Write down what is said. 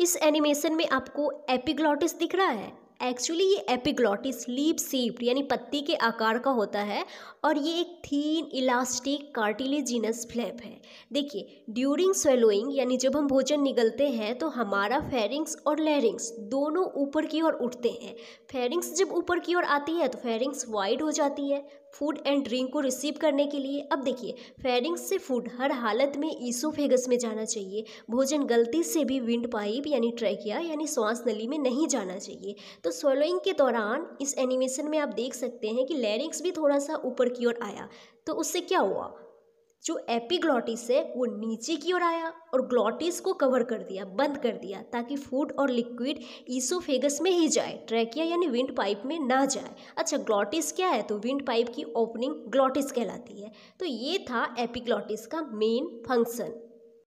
इस एनिमेशन में आपको एपिग्लॉटिस दिख रहा है एक्चुअली ये एपिग्लॉटिस लीप सेप्ड यानी पत्ती के आकार का होता है और ये एक थीन इलास्टिक कार्टिलेजिनस फ्लैप है देखिए ड्यूरिंग स्वेलोइंग यानी जब हम भोजन निगलते हैं तो हमारा फेरिंग्स और लेरिंग्स दोनों ऊपर की ओर उठते हैं फेरिंग्स जब ऊपर की ओर आती है तो फेरिंग्स वाइड हो जाती है फूड एंड ड्रिंक को रिसीव करने के लिए अब देखिए फेरिंग्स से फूड हर हालत में ईसोफेगस में जाना चाहिए भोजन गलती से भी विंड पाइप यानी ट्रैकिया यानी श्वास नली में नहीं जाना चाहिए तो सोलोइंग के दौरान इस एनिमेशन में आप देख सकते हैं कि लैरिंग्स भी थोड़ा सा ऊपर की ओर आया तो उससे क्या हुआ जो एपिग्लॉटिस है वो नीचे की ओर आया और ग्लॉटिस को कवर कर दिया बंद कर दिया ताकि फूड और लिक्विड ईसोफेगस में ही जाए ट्रैकिया यानी विंड पाइप में ना जाए अच्छा ग्लॉटिस क्या है तो विंड पाइप की ओपनिंग ग्लॉटिस कहलाती है तो ये था एपिग्लॉटिस का मेन फंक्शन